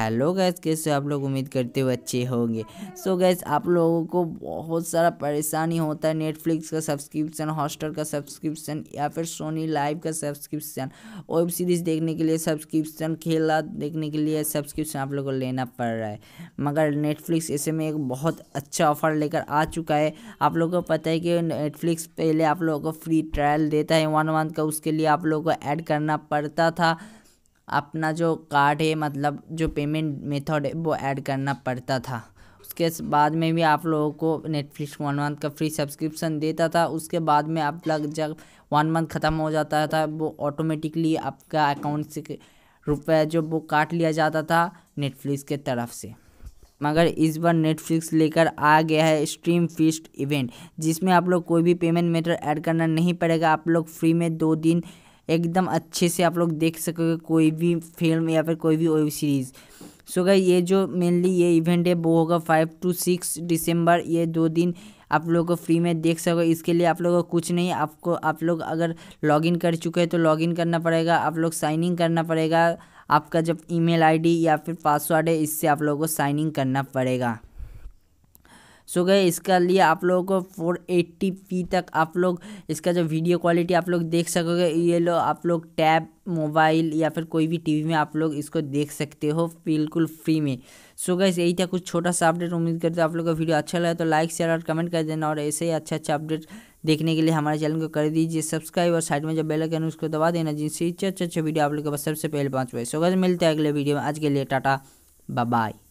hello guys कैसे आप लोग उम्मीद करते हुए अच्छे होंगे सो so गैस आप लोगों को बहुत सारा परेशानी होता है नेटफ्लिक्स का सब्सक्रिप्शन हॉस्टल का सब्सक्रिप्शन या फिर सोनी लाइव का सब्सक्रिप्शन वेब सीरीज़ देखने के लिए सब्सक्रिप्शन खेला देखने के लिए सब्सक्रिप्शन आप लोग को लेना पड़ रहा है मगर नेटफ्लिक्स ऐसे में एक बहुत अच्छा ऑफर लेकर आ चुका है आप लोग को पता है कि नेटफ्लिक्स पहले आप लोगों को फ्री ट्रायल देता है वन मंथ का उसके लिए आप लोगों को ऐड करना पड़ता था अपना जो कार्ड है मतलब जो पेमेंट मेथड है वो ऐड करना पड़ता था उसके बाद में भी आप लोगों को नेटफ्लिक्स वन मंथ का फ्री सब्सक्रिप्शन देता था उसके बाद में आप लग जब वन मंथ ख़त्म हो जाता था वो ऑटोमेटिकली आपका अकाउंट से रुपया जो वो काट लिया जाता था नेटफ्लिक्स के तरफ से मगर इस बार नेटफ्लिक्स लेकर आ गया है स्ट्रीम फिस्ट इवेंट जिसमें आप लोग कोई भी पेमेंट मेथड ऐड करना नहीं पड़ेगा आप लोग फ्री में दो दिन एकदम अच्छे से आप लोग देख सकोगे कोई भी फिल्म या फिर कोई भी वेब सीरीज़ सो गई ये जो मेनली ये इवेंट है वो होगा फाइव टू सिक्स दिसंबर ये दो दिन आप लोगों को फ्री में देख सको इसके लिए आप लोगों को कुछ नहीं आपको आप लोग अगर लॉगिन कर चुके हैं तो लॉगिन करना पड़ेगा आप लोग साइन इन करना पड़ेगा आपका जब ईमेल आईडी या फिर पासवर्ड है इससे आप लोगों को साइन इन करना पड़ेगा सो गए इसका लिए आप लोगों को फोर एट्टी तक आप लोग इसका जो वीडियो क्वालिटी आप लोग देख सकोगे ये लो आप लोग टैब मोबाइल या फिर कोई भी टीवी में आप लोग इसको देख सकते हो बिल्कुल फ्री में सो गए यही था कुछ छोटा सा अपडेट उम्मीद करते हो आप लोग का वीडियो अच्छा लगा तो लाइक शेयर और कमेंट कर देना और ऐसे ही अच्छा अच्छा अपडेट देखने के लिए हमारे चैनल को कर दीजिए सब्सक्राइब और साइड में जो बेल आइकन उसको दबा देना जिनसे अच्छे अच्छे अच्छे वीडियो आप लोग के पास सबसे पहले पहुँच पाए सो गए मिलते हैं अगले वीडियो में आज के लिए टाटा बाय